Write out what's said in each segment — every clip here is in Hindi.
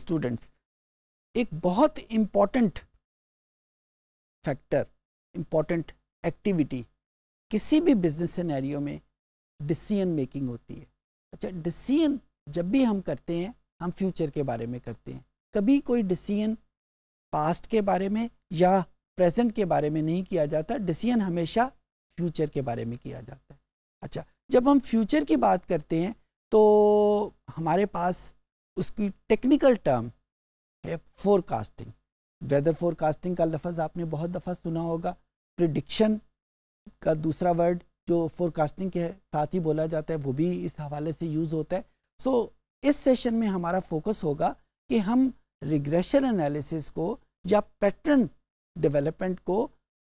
स्टूडेंट्स एक बहुत इम्पॉर्टेंट फैक्टर इम्पॉर्टेंट एक्टिविटी किसी भी बिजनेस सिनेरियो में डिसीजन मेकिंग होती है अच्छा डिसीजन जब भी हम करते हैं हम फ्यूचर के बारे में करते हैं कभी कोई डिसीजन पास्ट के बारे में या प्रेजेंट के बारे में नहीं किया जाता डिसीजन हमेशा फ्यूचर के बारे में किया जाता है अच्छा जब हम फ्यूचर की बात करते हैं तो हमारे पास उसकी टेक्निकल टर्म है फोरकास्टिंग वेदर फोरकास्टिंग का लफज आपने बहुत दफ़ा सुना होगा प्रिडिक्शन का दूसरा वर्ड जो फोरकास्टिंग के साथ ही बोला जाता है वो भी इस हवाले से यूज़ होता है सो so, इस सेशन में हमारा फोकस होगा कि हम रिग्रेशन एनालिसिस को या पैटर्न डेवलपमेंट को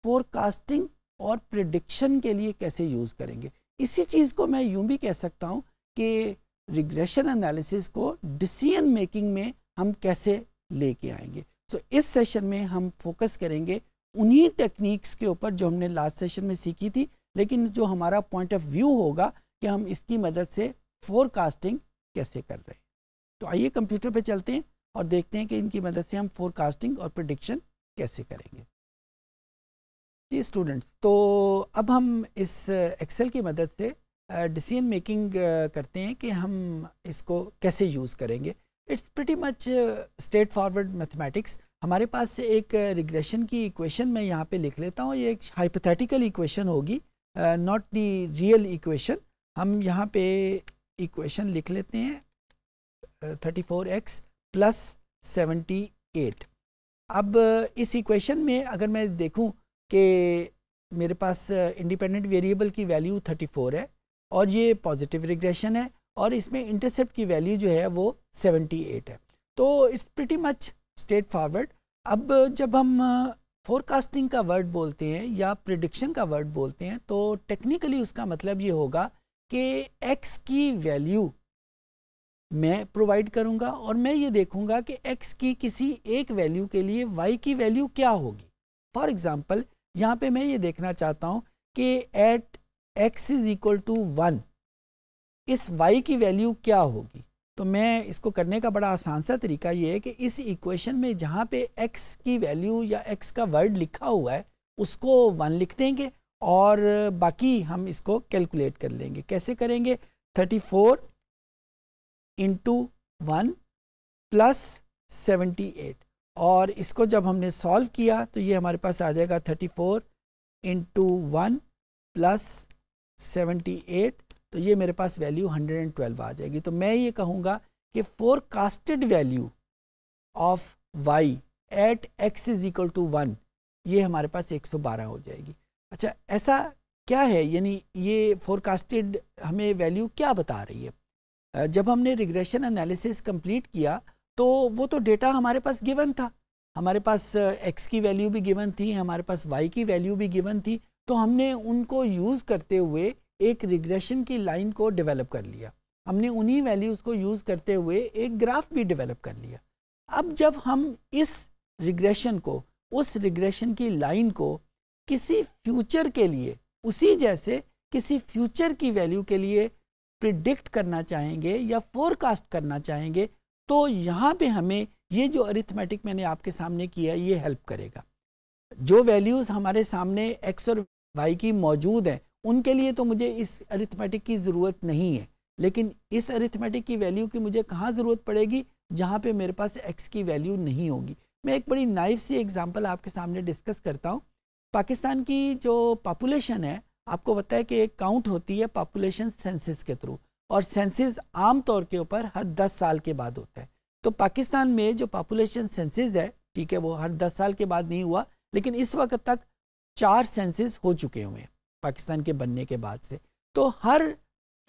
फोरकास्टिंग और प्रिडिक्शन के लिए कैसे यूज़ करेंगे इसी चीज़ को मैं यूं भी कह सकता हूँ कि रिग्रेशन एनालिसिस को डिसीजन मेकिंग में हम कैसे लेके आएंगे सो so, इस सेशन में हम फोकस करेंगे उन्हीं टेक्निक्स के ऊपर जो हमने लास्ट सेशन में सीखी थी लेकिन जो हमारा पॉइंट ऑफ व्यू होगा कि हम इसकी मदद से फोरकास्टिंग कैसे कर रहे हैं तो आइए कंप्यूटर पे चलते हैं और देखते हैं कि इनकी मदद से हम फोरकास्टिंग और प्रडिक्शन कैसे करेंगे जी स्टूडेंट्स तो अब हम इस एक्सेल की मदद से डिसीजन मेकिंग करते हैं कि हम इसको कैसे यूज़ करेंगे it's pretty much straightforward mathematics हमारे पास से एक रिग्रेशन की इक्वेशन मैं यहाँ पे लिख लेता हूँ ये एक हाइपोथेटिकल इक्वेशन होगी नॉट दी रियल इक्वेशन हम यहाँ पे इक्वेशन लिख लेते हैं thirty four x plus seventy eight अब इस इक्वेशन में अगर मैं देखूँ कि मेरे पास इंडिपेंडेंट वेरिएबल की वैल्यू थर्टी फोर है और ये पॉजिटिव रिग्रेशन है और इसमें इंटरसेप्ट की वैल्यू जो है वो 78 है तो it's pretty much straightforward अब जब हम फोरकास्टिंग का वर्ड बोलते हैं या प्रिडिक्शन का वर्ड बोलते हैं तो टेक्निकली उसका मतलब ये होगा कि एक्स की वैल्यू मैं प्रोवाइड करूंगा और मैं ये देखूंगा कि एक्स की किसी एक वैल्यू के लिए वाई की वैल्यू क्या होगी फॉर एग्ज़ाम्पल यहाँ पे मैं ये देखना चाहता हूँ कि at x is equal to one इस y की वैल्यू क्या होगी तो मैं इसको करने का बड़ा आसान सा तरीका ये है कि इस इक्वेशन में जहाँ पे x की वैल्यू या x का वर्ड लिखा हुआ है उसको वन लिख देंगे और बाकी हम इसको कैलकुलेट कर लेंगे कैसे करेंगे thirty four into one plus seventy eight और इसको जब हमने सॉल्व किया तो ये हमारे पास आ जाएगा thirty four into one plus 78 तो ये मेरे पास वैल्यू 112 आ जाएगी तो मैं ये कहूँगा कि forecasted value of y at x is equal to one ये हमारे पास 112 हो जाएगी अच्छा ऐसा क्या है यानी ये फोरकास्टेड हमें वैल्यू क्या बता रही है जब हमने रिग्रेशन एनालिसिस कंप्लीट किया तो वो तो डेटा हमारे पास गिवन था हमारे पास एक्स की वैल्यू भी गिवन थी हमारे पास वाई की वैल्यू भी गिवन थी तो हमने उनको यूज़ करते हुए एक रिग्रेशन की लाइन को डेवलप कर लिया हमने उन्हीं वैल्यूज़ को यूज़ करते हुए एक ग्राफ भी डेवलप कर लिया अब जब हम इस रिग्रेशन को उस रिग्रेशन की लाइन को किसी फ्यूचर के लिए उसी जैसे किसी फ्यूचर की वैल्यू के लिए प्रिडिक्ट करना चाहेंगे या फोरकास्ट करना चाहेंगे तो यहाँ पे हमें ये जो अरिथमेटिक मैंने आपके सामने किया ये हेल्प करेगा जो वैल्यूज़ हमारे सामने एक्स और वाई की मौजूद है उनके लिए तो मुझे इस अरिथमेटिक की ज़रूरत नहीं है लेकिन इस अरिथमेटिक की वैल्यू की मुझे कहाँ ज़रूरत पड़ेगी जहाँ पे मेरे पास एक्स की वैल्यू नहीं होगी मैं एक बड़ी नाइफ सी एग्जांपल आपके सामने डिस्कस करता हूँ पाकिस्तान की जो पॉपुलेशन है आपको पता है कि एक काउंट होती है पॉपुलेशन सेंसिस के थ्रू और सेंसिस आम तौर के ऊपर हर दस साल के बाद होता है तो पाकिस्तान में जो पॉपुलेशन सेंसिस है ठीक है वो हर दस साल के बाद नहीं हुआ लेकिन इस वक्त तक चार सेंसेस हो चुके हुए हैं पाकिस्तान के बनने के बाद से तो हर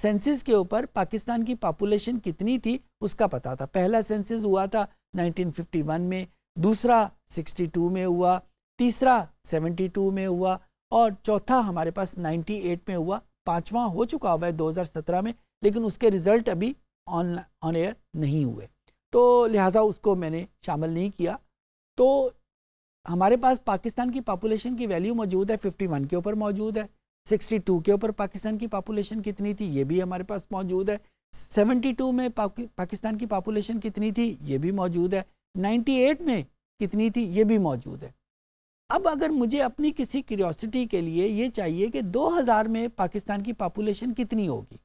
सेंसिस के ऊपर पाकिस्तान की पॉपुलेशन कितनी थी उसका पता था पहला सेंसिस हुआ था 1951 में दूसरा 62 में हुआ तीसरा 72 में हुआ और चौथा हमारे पास 98 में हुआ पांचवा हो चुका हुआ है 2017 में लेकिन उसके रिजल्ट अभी ऑन ऑन एयर नहीं हुए तो लिहाजा उसको मैंने शामिल नहीं किया तो हमारे पास पाकिस्तान की पॉपुलेशन की वैल्यू मौजूद है 51 के ऊपर मौजूद है 62 के ऊपर पाकिस्तान की पॉपुलेशन कितनी थी ये भी हमारे पास मौजूद है 72 में पाकिस्तान की पॉपुलेशन कितनी थी ये भी मौजूद है 98 में कितनी थी ये भी मौजूद है अब अगर मुझे अपनी किसी क्यूरियोसिटी के लिए ये चाहिए कि दो में पाकिस्तान की पॉपुलेशन कितनी होगी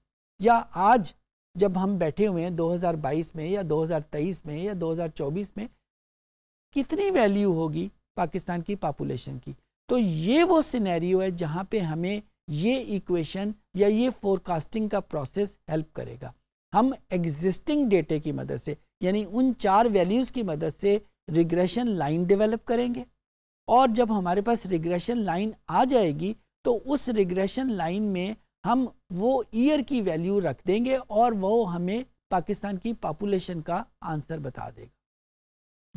या आज जब हम बैठे हुए हैं दो में या दो में या दो में कितनी वैल्यू होगी पाकिस्तान की पॉपुलेशन की तो ये वो सिनेरियो है जहाँ पे हमें ये इक्वेशन या ये फोरकास्टिंग का प्रोसेस हेल्प करेगा हम एग्जिस्टिंग डेटे की मदद से यानी उन चार वैल्यूज़ की मदद से रिग्रेशन लाइन डेवलप करेंगे और जब हमारे पास रिग्रेशन लाइन आ जाएगी तो उस रिग्रेशन लाइन में हम वो ईयर की वैल्यू रख देंगे और वो हमें पाकिस्तान की पॉपुलेशन का आंसर बता देगा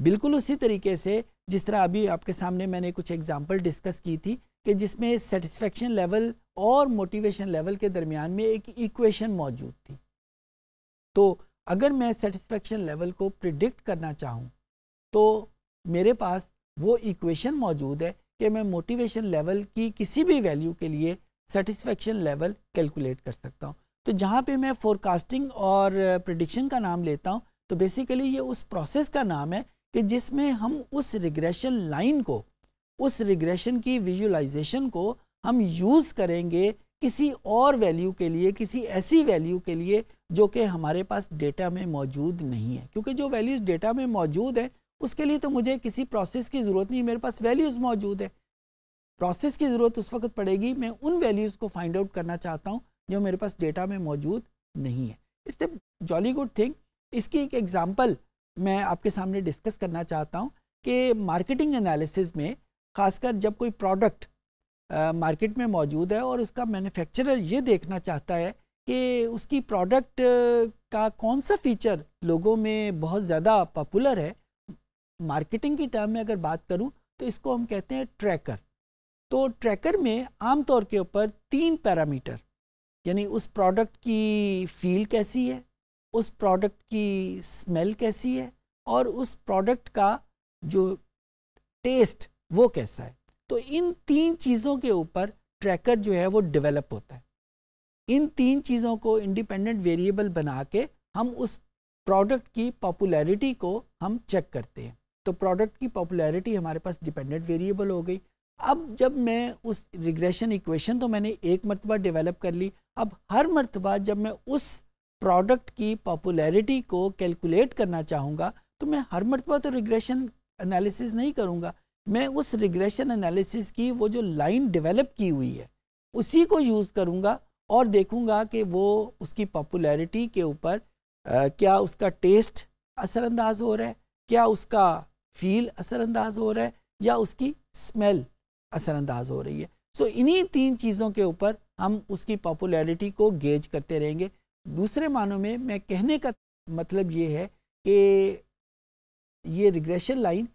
बिल्कुल उसी तरीके से जिस तरह अभी आपके सामने मैंने कुछ एग्जाम्पल डिस्कस की थी कि जिसमें सेटिस्फेक्शन लेवल और मोटिवेशन लेवल के दरमियान में एक इक्वेशन मौजूद थी तो अगर मैं सेटिस्फेक्शन लेवल को प्रिडिक्ट करना चाहूँ तो मेरे पास वो इक्वेशन मौजूद है कि मैं मोटिवेशन लेवल की किसी भी वैल्यू के लिए सेटिस्फेक्शन लेवल कैलकुलेट कर सकता हूँ तो जहाँ पे मैं फोरकास्टिंग और प्रडिक्शन का नाम लेता हूँ तो बेसिकली ये उस प्रोसेस का नाम है कि जिसमें हम उस रिग्रेशन लाइन को उस रिग्रेशन की विजुलाइजेशन को हम यूज़ करेंगे किसी और वैल्यू के लिए किसी ऐसी वैल्यू के लिए जो कि हमारे पास डेटा में मौजूद नहीं है क्योंकि जो वैल्यूज़ डेटा में मौजूद है उसके लिए तो मुझे किसी प्रोसेस की ज़रूरत नहीं मेरे पास वैल्यूज़ मौजूद है प्रोसेस की ज़रूरत उस वक्त पड़ेगी मैं उन वैल्यूज़ को फाइंड आउट करना चाहता हूँ जो मेरे पास डेटा में मौजूद नहीं है it's a jolly good thing इसकी एक एग्जाम्पल मैं आपके सामने डिस्कस करना चाहता हूँ कि मार्केटिंग एनालिसिस में खासकर जब कोई प्रोडक्ट मार्केट में मौजूद है और उसका मैन्युफैक्चरर ये देखना चाहता है कि उसकी प्रोडक्ट का कौन सा फीचर लोगों में बहुत ज़्यादा पॉपुलर है मार्केटिंग की टर्म में अगर बात करूँ तो इसको हम कहते हैं ट्रैकर तो ट्रैकर में आमतौर के ऊपर तीन पैरामीटर यानी उस प्रोडक्ट की फील कैसी है उस प्रोडक्ट की स्मेल कैसी है और उस प्रोडक्ट का जो टेस्ट वो कैसा है तो इन तीन चीज़ों के ऊपर ट्रैकर जो है वो डेवलप होता है इन तीन चीज़ों को इंडिपेंडेंट वेरिएबल बना के हम उस प्रोडक्ट की पॉपुलैरिटी को हम चेक करते हैं तो प्रोडक्ट की पॉपुलैरिटी हमारे पास डिपेंडेंट वेरिएबल हो गई अब जब मैं उस रिग्रेशन इक्वेशन तो मैंने एक मरतबा डेवलप कर ली अब हर मरतबा जब मैं उस प्रोडक्ट की पॉपुलैरिटी को कैलकुलेट करना चाहूँगा तो मैं हर मरतबा तो रिग्रेशन एनालिसिस नहीं करूँगा मैं उस रिग्रेशन एनालिसिस की वो जो लाइन डेवलप की हुई है उसी को यूज़ करूँगा और देखूँगा कि वो उसकी पॉपुलैरिटी के ऊपर क्या उसका टेस्ट असरअंदाज हो रहा है क्या उसका फील असरअंदाज हो रहा है या उसकी स्मेल असरअंदाज हो रही है सो so, इन्हीं तीन चीज़ों के ऊपर हम उसकी पॉपुलैरिटी को गेज करते रहेंगे दूसरे मानों में मैं कहने का मतलब ये है कि ये रिग्रेशन लाइन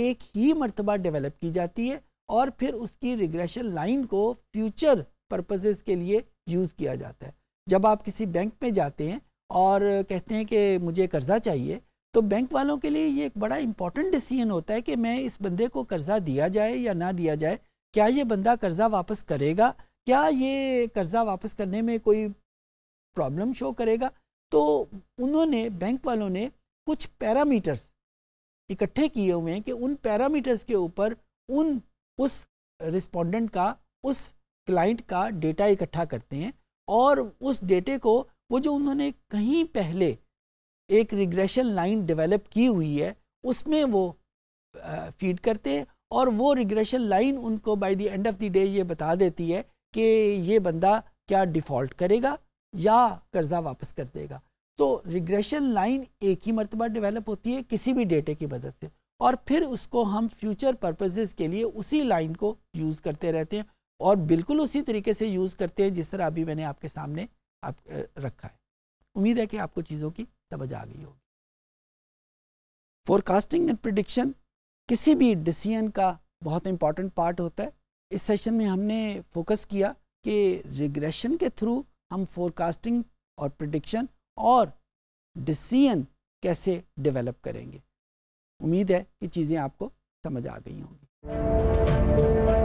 एक ही मरतबा डेवलप की जाती है और फिर उसकी रिग्रेशन लाइन को फ्यूचर पर्पसेस के लिए यूज़ किया जाता है जब आप किसी बैंक में जाते हैं और कहते हैं कि मुझे कर्ज़ा चाहिए तो बैंक वालों के लिए ये एक बड़ा इंपॉर्टेंट डिसीजन होता है कि मैं इस बंदे को कर्ज़ा दिया जाए या ना दिया जाए क्या ये बंदा कर्ज़ा वापस करेगा क्या ये कर्ज़ा वापस करने में कोई प्रॉब्लम शो करेगा तो उन्होंने बैंक वालों ने कुछ पैरामीटर्स इकट्ठे किए हुए हैं कि उन पैरामीटर्स के ऊपर उन उस रिस्पोंडेंट का उस क्लाइंट का डेटा इकट्ठा करते हैं और उस डेटे को वो जो उन्होंने कहीं पहले एक रिग्रेशन लाइन डेवलप की हुई है उसमें वो फीड करते हैं और वो रिग्रेशन लाइन उनको by the end of the day ये बता देती है कि ये बंदा क्या डिफ़ॉल्ट करेगा या कर्जा वापस कर देगा तो रिग्रेशन लाइन एक ही मरतबा डेवलप होती है किसी भी डेटे की मदद से और फिर उसको हम फ्यूचर पर्पजेज के लिए उसी लाइन को यूज़ करते रहते हैं और बिल्कुल उसी तरीके से यूज़ करते हैं जिस तरह अभी मैंने आपके सामने आप रखा है उम्मीद है कि आपको चीज़ों की समझ आ गई होगी फोरकास्टिंग एंड प्रडिक्शन किसी भी डिसीजन का बहुत इंपॉर्टेंट पार्ट होता है इस सेशन में हमने फोकस किया कि रिग्रेशन के थ्रू हम फोरकास्टिंग और प्रडिक्शन और डिसीजन कैसे डेवलप करेंगे उम्मीद है कि चीज़ें आपको समझ आ गई होंगी